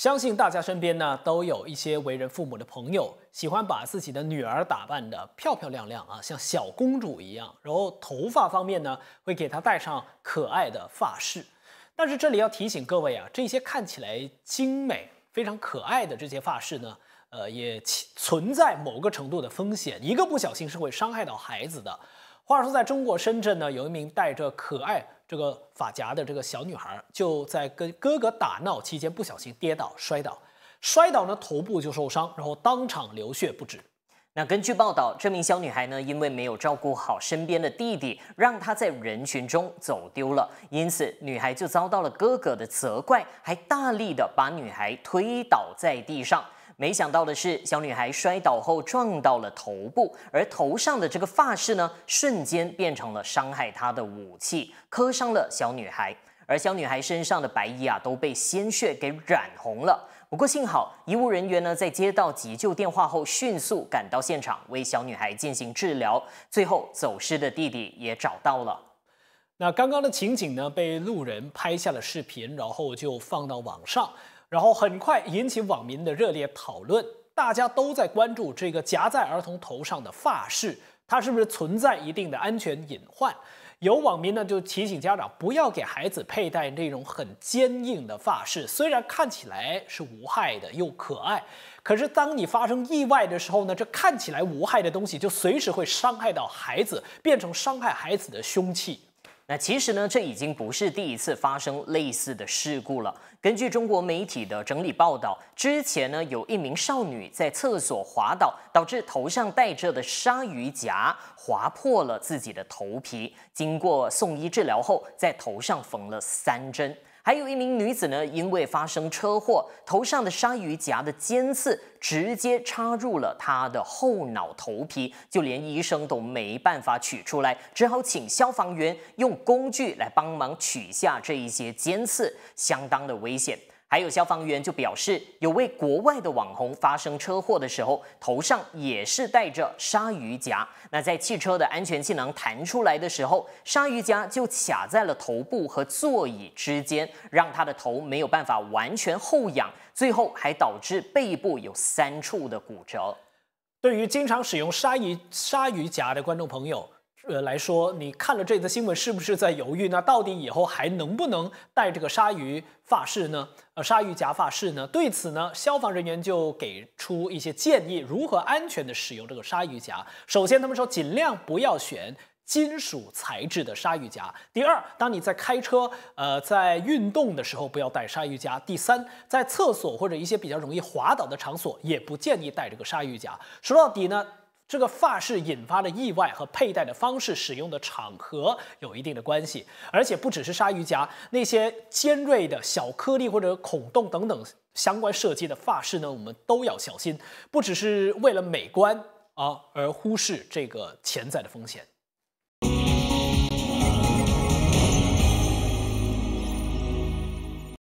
相信大家身边呢都有一些为人父母的朋友，喜欢把自己的女儿打扮得漂漂亮亮啊，像小公主一样，然后头发方面呢会给她戴上可爱的发饰。但是这里要提醒各位啊，这些看起来精美、非常可爱的这些发饰呢，呃，也存在某个程度的风险，一个不小心是会伤害到孩子的。话说，在中国深圳呢，有一名戴着可爱这个发夹的这个小女孩，就在跟哥哥打闹期间，不小心跌倒摔倒，摔倒呢，头部就受伤，然后当场流血不止。那根据报道，这名小女孩呢，因为没有照顾好身边的弟弟，让她在人群中走丢了，因此女孩就遭到了哥哥的责怪，还大力的把女孩推倒在地上。没想到的是，小女孩摔倒后撞到了头部，而头上的这个发饰呢，瞬间变成了伤害她的武器，磕伤了小女孩。而小女孩身上的白衣啊，都被鲜血给染红了。不过幸好，医务人员呢在接到急救电话后，迅速赶到现场为小女孩进行治疗。最后，走失的弟弟也找到了。那刚刚的情景呢，被路人拍下了视频，然后就放到网上。然后很快引起网民的热烈讨论，大家都在关注这个夹在儿童头上的发饰，它是不是存在一定的安全隐患？有网民呢就提醒家长，不要给孩子佩戴那种很坚硬的发饰，虽然看起来是无害的又可爱，可是当你发生意外的时候呢，这看起来无害的东西就随时会伤害到孩子，变成伤害孩子的凶器。那其实呢，这已经不是第一次发生类似的事故了。根据中国媒体的整理报道，之前呢，有一名少女在厕所滑倒，导致头上戴着的鲨鱼夹划破了自己的头皮。经过送医治疗后，在头上缝了三针。还有一名女子呢，因为发生车祸，头上的鲨鱼夹的尖刺直接插入了她的后脑头皮，就连医生都没办法取出来，只好请消防员用工具来帮忙取下这一些尖刺，相当的危险。还有消防员就表示，有位国外的网红发生车祸的时候，头上也是戴着鲨鱼夹。那在汽车的安全气囊弹出来的时候，鲨鱼夹就卡在了头部和座椅之间，让他的头没有办法完全后仰，最后还导致背部有三处的骨折。对于经常使用鲨鱼鲨鱼夹的观众朋友，呃，来说，你看了这则新闻，是不是在犹豫？那到底以后还能不能戴这个鲨鱼发饰呢？呃，鲨鱼夹发饰呢？对此呢，消防人员就给出一些建议，如何安全的使用这个鲨鱼夹。首先，他们说尽量不要选金属材质的鲨鱼夹。第二，当你在开车、呃，在运动的时候，不要戴鲨鱼夹。第三，在厕所或者一些比较容易滑倒的场所，也不建议戴这个鲨鱼夹。说到底呢？这个发饰引发的意外和佩戴的方式、使用的场合有一定的关系，而且不只是鲨鱼夹，那些尖锐的小颗粒或者孔洞等等相关设计的发饰呢，我们都要小心，不只是为了美观啊而忽视这个潜在的风险。